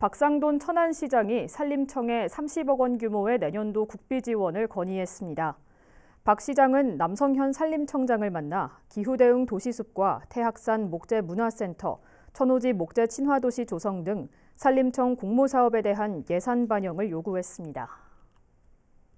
박상돈 천안시장이 산림청에 30억 원 규모의 내년도 국비 지원을 건의했습니다. 박 시장은 남성현 산림청장을 만나 기후대응 도시숲과 태학산 목재문화센터, 천오지 목재 친화도시 조성 등 산림청 공모사업에 대한 예산 반영을 요구했습니다.